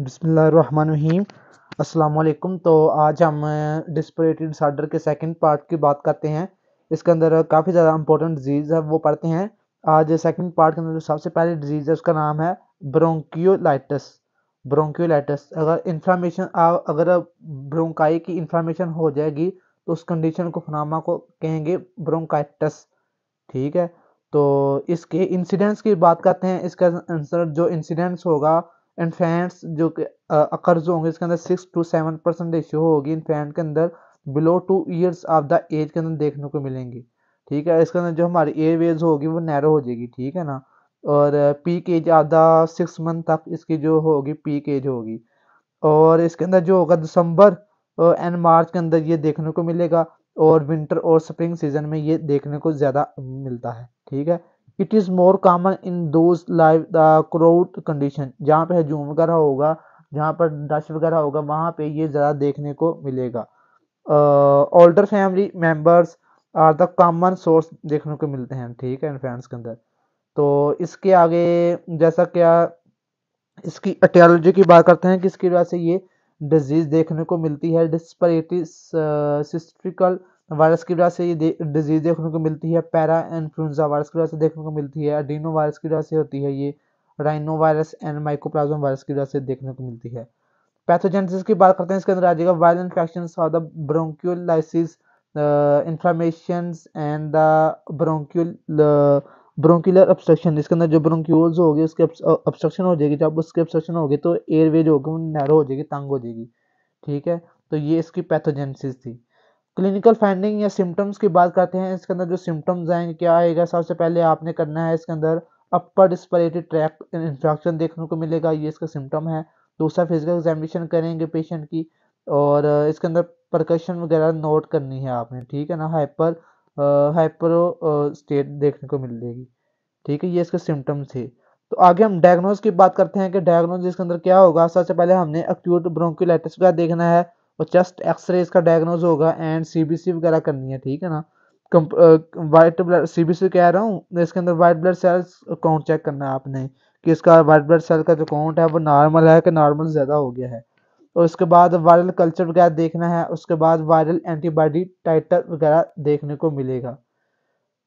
बिसमीम असलकुम तो आज हम डिस्परेटी डिसऑर्डर के सेकंड पार्ट की बात करते हैं इसके अंदर काफ़ी ज़्यादा इंपॉर्टेंट डिजीज़ है वो पढ़ते हैं आज सेकंड पार्ट के अंदर जो सबसे पहले डिजीज़ है उसका नाम है ब्रोंकियोलाइटिस ब्रोंकियोलाइटिस अगर इन्फ्लामेशन अगर ब्रोंकाई की इन्फ्लामेशन हो जाएगी तो उस कंडीशन को फनामा को कहेंगे ब्रोंकाइटिस ठीक है तो इसके इंसिडेंट्स की बात करते हैं इसका आंसर जो इंसिडेंट्स होगा इन्फेंट्स जो कि अकर्ज होंगे इसके अंदर six to seven percent ratio होगी इन्फेंट के अंदर below two years of the age के अंदर देखने को मिलेंगे ठीक है इसके अंदर जो हमारी एयर वेज होगी वो नैरो हो जाएगी ठीक है ना और peak age of the six month तक इसकी जो होगी पीक एज होगी और इसके अंदर जो होगा दिसंबर एंड मार्च के अंदर ये देखने को मिलेगा और विंटर और स्प्रिंग सीजन में ये देखने को ज़्यादा मिलता है ठीक है it is more common in those live the crowd condition जहाँ पे जूम वगैरह होगा जहाँ पर डश वगैरह होगा वहाँ पे ये ज़्यादा देखने को मिलेगा older family members are the common source देखने को मिलते हैं ठीक है फ्रेंड्स के अंदर तो इसके आगे जैसा क्या इसकी एटियोलॉजी की बात करते हैं किसकी वजह से ये डिजीज़ देखने को मिलती है डिस्परिटी सिस्ट्रिकल uh, वायरस की वजह से ये डिजीज़ देखने को मिलती है पैरा इन्फ्लुएंजा वायरस की वजह से देखने को मिलती है अडीनो वायरस की वजह से होती है ये rhino virus and mycoplasm virus की वजह से देखने को मिलती है पैथोजेंसिस की बात करते हैं इसके अंदर आ जाएगा वायरल इन्फेक्शन और the bronchiolitis inflammation and the bronchiole bronchiolar obstruction इसके अंदर जो ब्रोंक्यूल्स होगी उसके ऑब्स्ट्रक्शन uh, हो जाएगी जब उसके ऑब्स्ट्रक्शन होगी तो वे जो होगी वो नैरो हो जाएगी तंग हो जाएगी ठीक है तो ये इसकी पैथोजेंसिस थी क्लिनिकल फाइंडिंग या सिम्टम्स की बात करते हैं इसके अंदर जो सिम्टम्स आएंगे क्या आएगा सबसे पहले आपने करना है इसके अंदर अपर डिस्परेटिव ट्रैक इन्फेक्शन देखने को मिलेगा ये इसका सिम्टम है दूसरा फिजिकल एग्जामिनेशन करेंगे पेशेंट की और इसके अंदर प्रकर्शन वगैरह नोट करनी है आपने ठीक है ना हाइपर हाइपर स्टेट देखने को मिलेगी ठीक है ये इसके सिम्टम्स थे तो आगे हम डायग्नोज की बात करते हैं कि डायग्नोज इसके अंदर क्या होगा सबसे पहले हमने अक्यूट ब्रोंकोलाइटिस का देखना है और चेस्ट एक्सरे इसका डायग्नोज होगा एंड सीबीसी वगैरह करनी है ठीक है ना वाइट ब्लड सीबीसी कह रहा हूँ तो इसके अंदर white blood cells count check करना है आपने कि इसका वाइट ब्लड सेल का जो काउंट है वो नॉर्मल है कि नॉर्मल ज़्यादा हो गया है और उसके बाद वायरल कल्चर वगैरह देखना है उसके बाद वायरल एंटीबॉडी टाइटर वगैरह देखने को मिलेगा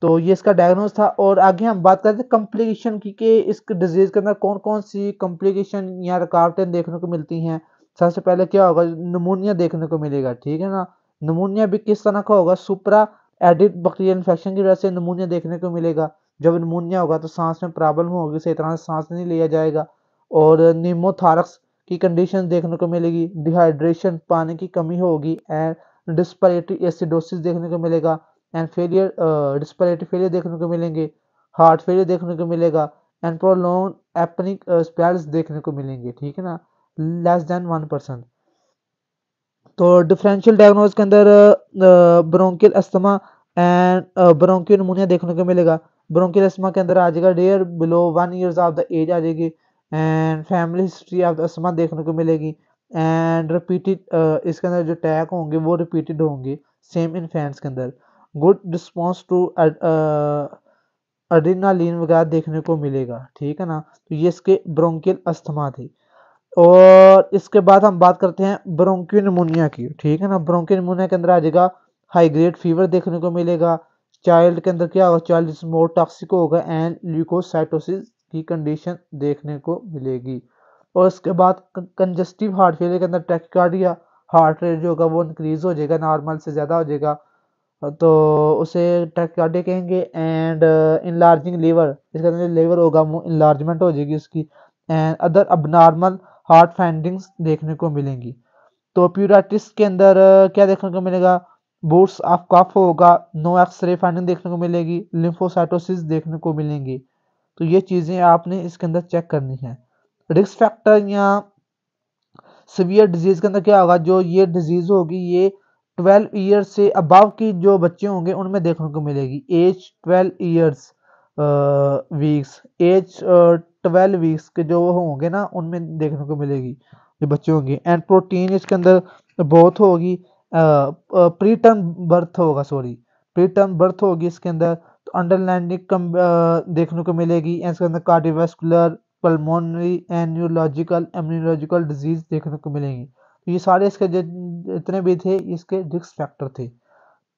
तो ये इसका डायग्नोज था और आगे हम बात करते हैं कम्प्लिकेशन की कि इस डिजीज़ के अंदर कौन कौन सी कम्प्लिकेशन या रुकावटें देखने को मिलती हैं सबसे पहले क्या होगा नमूनिया देखने को मिलेगा ठीक है ना नमूनिया भी किस तरह का होगा सुपरा एडिट बैक्टीरिया इन्फेक्शन की वजह से नमूनिया देखने को मिलेगा जब नमूनिया होगा तो सांस में प्रॉब्लम होगी सही तरह से सांस नहीं लिया जाएगा और निमोथारक्स की कंडीशन देखने को मिलेगी डिहाइड्रेशन पानी की कमी होगी एंड डिस्परेटरी एसिडोसिस देखने को मिलेगा एंड फेलियर डिस्परेटरी फेलियर देखने को मिलेंगे हार्ट फेलियर देखने को मिलेगा एंड प्रोलॉन्ग एपनिक स्पेल्स देखने को मिलेंगे ठीक है ना लेस देन वन परसेंट तो डिफरेंशियल डायग्नोज के अंदर bronchial asthma and bronchopneumonia देखने को मिलेगा ब्रोंकियल अस्थमा के अंदर आ जाएगा there below one years of the age आ जाएगी and family history of the asthma देखने को मिलेगी एंड रिपीटेड uh, इसके अंदर जो टैग होंगे वो रिपीटेड होंगे सेम इन फैंस के अंदर गुड रिस्पॉन्स टू अड्रीनालिन वगैरह देखने को मिलेगा ठीक है ना तो ये इसके ब्रोंकियल अस्थमा थी और इसके बाद हम बात करते हैं ब्रोंकियो निमोनिया की ठीक है ना ब्रोंकियो निमोनिया के अंदर आ जाएगा हाई ग्रेड फीवर देखने को मिलेगा चाइल्ड के अंदर क्या होगा चाइल्ड मोर टॉक्सिक होगा एंड ल्यूकोसाइटोसिस की कंडीशन देखने को मिलेगी और इसके बाद कंजस्टिव हार्ट फेलियर के अंदर टैकिकार्डिया हार्ट रेट जो होगा वो इंक्रीज हो जाएगा नॉर्मल से ज़्यादा हो जाएगा तो उसे टैकिकार्डिया कहेंगे एंड इनलार्जिंग लीवर इसके अंदर लीवर होगा वो इनलार्जमेंट हो जाएगी उसकी and other abnormal hard findings देखने को मिलेंगी तो प्यूराटिस के अंदर क्या देखने को मिलेगा बोर्ड्स ऑफ कफ होगा नो एक्सरे फाइंडिंग देखने को मिलेगी लिम्फोसाइटोसिस देखने को मिलेंगी तो ये चीज़ें आपने इसके अंदर चेक करनी है रिस्क फैक्टर या सीवियर डिजीज़ के अंदर क्या होगा जो ये डिजीज़ होगी ये 12 ईयर से अबव की जो बच्चे होंगे उनमें देखने को मिलेगी age 12 years weeks age twelve weeks के जो होंगे ना उनमें देखने को मिलेगी जो बच्चे होंगे एंड प्रोटीन इसके अंदर बहुत होगी प्री टर्म बर्थ होगा सॉरी प्री टर्म बर्थ होगी इसके अंदर तो अंडरलैंडिंग कम देखने को मिलेगी एंड इसके अंदर cardiovascular pulmonary and neurological immunological disease देखने को मिलेंगी तो ये सारे इसके जितने भी थे इसके रिस्क फैक्टर थे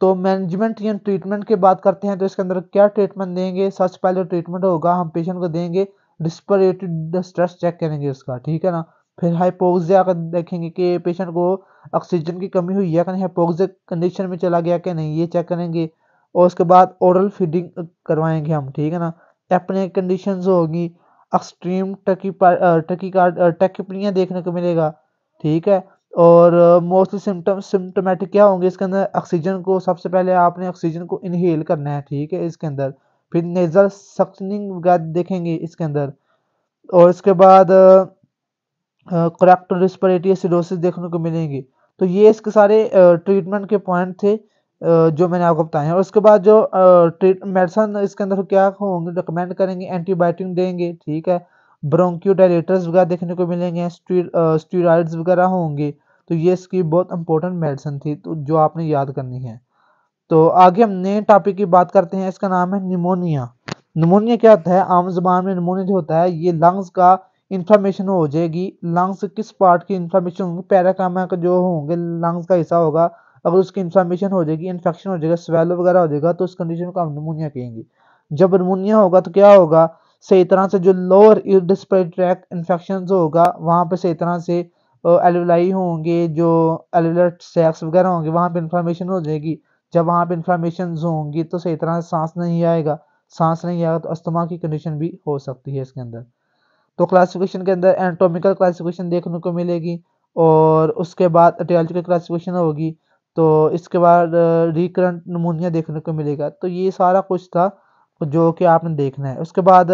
तो मैनेजमेंट या ट्रीटमेंट की बात करते हैं तो इसके अंदर क्या ट्रीटमेंट देंगे सबसे पहले ट्रीटमेंट होगा हम पेशेंट को देंगे रिस्परेटरी स्ट्रेस चेक करेंगे उसका ठीक है ना फिर हाइपोक्सिया का देखेंगे कि पेशेंट को ऑक्सीजन की कमी हुई है कहीं हाइपोक्सिक कंडीशन में चला गया कि नहीं ये चेक करेंगे और उसके बाद ओरल फीडिंग करवाएंगे हम ठीक है ना अपने कंडीशन होगी एक्सट्रीम टकी टकी टकीपनिया देखने को मिलेगा ठीक है और मोस्टली सिम्टम सिम्टोमेटिक क्या होंगे इसके अंदर ऑक्सीजन को सबसे पहले आपने ऑक्सीजन को इनहेल करना है ठीक है इसके अंदर फिर नेज़ल सक्शनिंग वगैरह देखेंगे इसके अंदर और इसके बाद करेक्ट रिस्परेटरी सीडोसिस देखने को मिलेंगे तो ये इसके सारे ट्रीटमेंट के पॉइंट थे जो मैंने आपको बताए और उसके बाद जो ट्रीट मेडिसन इसके अंदर क्या होंगे रिकमेंड करेंगे एंटीबायोटिक देंगे ठीक है ब्रोंक्यू वगैरह देखने को मिलेंगे स्टीरॉइड्स वगैरह होंगे तो ये इसकी बहुत इंपॉर्टेंट मेडिसिन थी तो जो आपने याद करनी है तो आगे हम नए टॉपिक की बात करते हैं इसका नाम है निमोनिया निमोनिया क्या होता है आम जबान में निमोनिया जो होता है ये लंग्स का इन्फ्लामेशन हो जाएगी लंग्स किस पार्ट की इन्फ्लामेशन होंगी पैराकामा का जो होंगे लंग्स का हिस्सा होगा अगर उसकी इन्फ्लामेशन हो जाएगी इन्फेक्शन हो जाएगा स्वेल वगैरह हो जाएगा तो उस कंडीशन को हम निमोनिया कहेंगे जब निमोनिया होगा तो क्या होगा सही तरह से जो लोअर ईयर ट्रैक इन्फेक्शन होगा वहाँ पर सही तरह से एलवलाई होंगे जो एलुलट सेक्स वगैरह होंगे वहाँ पे इन्फ्लामेशन हो जाएगी जब वहाँ पे इन्फ्लामेशन होंगी तो सही तरह से सांस नहीं आएगा सांस नहीं आएगा तो अस्थमा की कंडीशन भी हो सकती है इसके अंदर तो क्लासिफिकेशन के अंदर एनाटोमिकल क्लासिफिकेशन देखने को मिलेगी और उसके बाद एटियालजिकल क्लासिफिकेशन होगी तो इसके बाद रिकरेंट नमूनिया देखने को मिलेगा तो ये सारा कुछ था जो कि आपने देखना है उसके बाद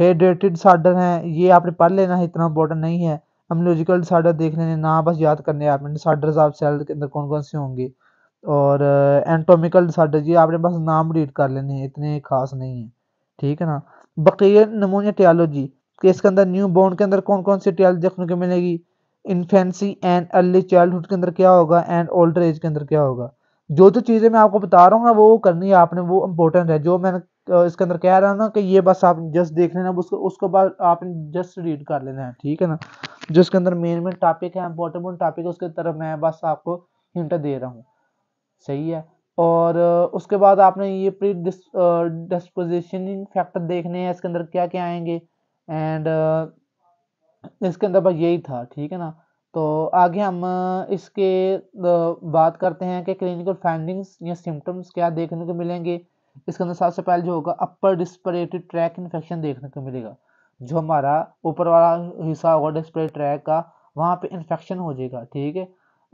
हेडेटेड डिसऑर्डर हैं ये आपने पढ़ लेना है इतना इंपॉर्टेंट नहीं है हमने लॉजिकल डिसऑर्डर देख लेने ना बस याद करने आपने डिसऑर्डर्स आप सेल के अंदर कौन कौन से होंगे और एनाटॉमिकल डिसऑर्डर ये आपने बस नाम रीड कर लेने हैं इतने खास नहीं है ठीक है ना बकैर नमूनिया टियालोजी के इसके अंदर न्यू बॉर्न के अंदर कौन कौन सी टियालोजी देखने को मिलेगी इन्फेंसी एंड अर्ली चाइल्डहुड के अंदर क्या होगा एंड ओल्डर एज के अंदर क्या होगा जो जो तो चीज़ें मैं आपको बता रहा हूँ ना वो करनी है आपने वो इम्पोर्टेंट है जो मैंने तो इसके अंदर कह रहा है ना कि ये बस आप जस्ट देख लेना उसको उसको बाद आपने जस्ट रीड कर लेना है ठीक है ना जो इसके अंदर मेन मेन टॉपिक है इम्पोर्टेंट टॉपिक है उसके तरफ मैं बस आपको हिंट दे रहा हूँ सही है और उसके बाद आपने ये प्री डिस्पोजिशनिंग फैक्टर देखने हैं इसके अंदर क्या क्या आएंगे एंड इसके अंदर बस यही था ठीक है ना तो आगे हम इसके बात करते हैं कि क्लिनिकल फाइंडिंग्स या सिम्टम्स क्या देखने को मिलेंगे इसके अंदर सबसे पहले जो होगा अपर डिस्परेटिव ट्रैक इन्फेक्शन देखने को मिलेगा जो हमारा ऊपर वाला हिस्सा होगा डिस्परेट ट्रैक का वहाँ पे इन्फेक्शन हो जाएगा ठीक है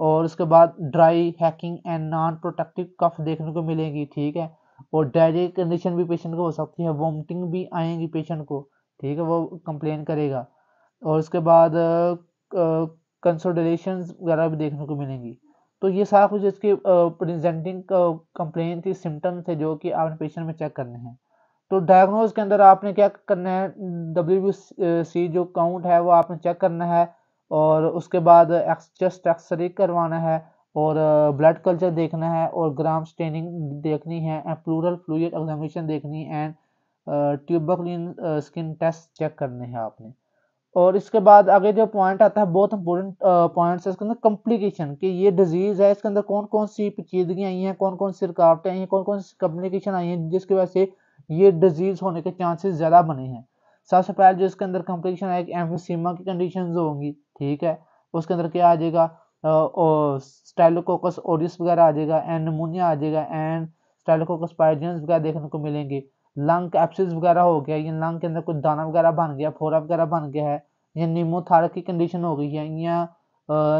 और उसके बाद dry hacking and non protective cough देखने को मिलेगी ठीक है और डायरी कंडीशन भी पेशेंट को हो सकती है वॉमिटिंग भी आएंगी पेशेंट को ठीक है वो कंप्लेन करेगा और उसके बाद कंसोडलेशन वगैरह भी देखने को मिलेंगी तो ये सारा कुछ इसके प्रेजेंटिंग कंप्लेन थी सिम्टम्स थे जो कि आपने पेशेंट में चेक करने हैं तो डायग्नोज के अंदर आपने क्या करना है डब्ल्यू सी जो काउंट है वो आपने चेक करना है और उसके बाद एक्स चेस्ट एक्सरे करवाना है और ब्लड कल्चर देखना है और ग्राम स्टेनिंग देखनी है एंड प्लूरल फ्लूड एग्जामिनेशन देखनी है and tuberculin skin test check करने हैं आपने और इसके बाद आगे जो पॉइंट आता है बहुत इंपॉर्टेंट पॉइंट्स है इसके अंदर कम्प्लिकेशन कि ये डिजीज़ है इसके अंदर कौन कौन सी पेचीदगियाँ आई हैं कौन कौन सी रुकावटें आई हैं कौन कौन सी कम्प्लिकेशन आई हैं जिसकी वजह से ये डिजीज़ होने के चांसेस ज़्यादा बने हैं सबसे पहले जो इसके अंदर कम्प्लिकेशन है एम्फीसीमा की कंडीशन होंगी ठीक है उसके अंदर क्या आ जाएगा स्टाइलोकोकस ओरिस वगैरह आ जाएगा एंड नमूनिया आ जाएगा एंड स्टाइलोकोकस पाइजेंस वगैरह देखने को मिलेंगे लंग एप्सिस वगैरह हो गया या लंग के अंदर कुछ दाना वगैरह बन गया फोरा वगैरह बन गया है या नीमोथारा की कंडीशन हो गई है या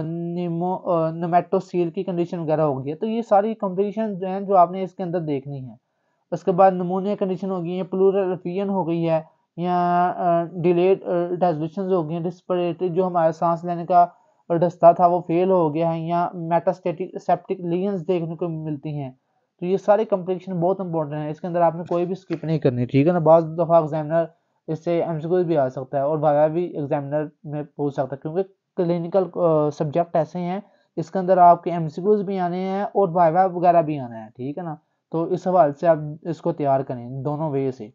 नीमो नोमेटोसील की कंडीशन वगैरह हो गई है तो ये सारी कंपटीशन जो हैं जो आपने इसके अंदर देखनी है उसके बाद नमोनिया कंडीशन हो गई है प्लूरफियन हो गई है या डिलेड डेजोल्यूशन हो गई हैं रिस्परेटरी जो हमारा सांस लेने का डस्ता था वो फेल हो गया है या मेटास्टेटिक सेप्टिक लियंस देखने को मिलती हैं तो ये सारे कंपटीशन बहुत इंपॉर्टेंट है इसके अंदर आपने कोई भी स्किप नहीं करनी ठीक है ना बहुत दफ़ा एग्जामिनर इससे एम भी आ सकता है और वाया भी एग्जामिनर में पूछ सकता है क्योंकि क्लिनिकल सब्जेक्ट ऐसे हैं इसके अंदर आपके एम भी आने हैं और वाइवा वगैरह भी आना है ठीक है ना तो इस हवाले से आप इसको तैयार करें दोनों वे से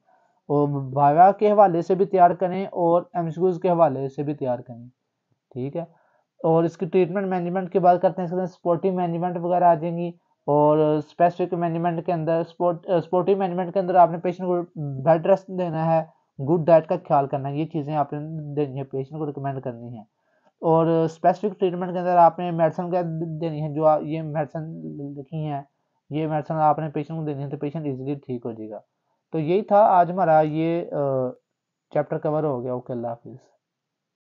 और वाइवा के हवाले से भी तैयार करें और एम के हवाले से भी तैयार करें ठीक है और इसकी ट्रीटमेंट मैनेजमेंट की बात करते हैं इसके अंदर सपोर्टिव मैनेजमेंट वगैरह आ जाएंगी और स्पेसिफिक मैनेजमेंट के अंदर स्पोर्ट स्पोर्टिव मैनेजमेंट के अंदर आपने पेशेंट को बेड रेस्ट देना है गुड डाइट का ख्याल करना है ये चीज़ें आपने देनी है पेशेंट को रिकमेंड करनी है और स्पेसिफिक ट्रीटमेंट के अंदर आपने मेडिसिन क्या देनी है जो ये मेडिसिन लिखी है ये मेडिसिन आपने पेशेंट को देनी है तो पेशेंट इजीली ठीक हो जाएगा तो यही था आज हमारा ये चैप्टर कवर हो गया ओके अल्लाह हाफिज़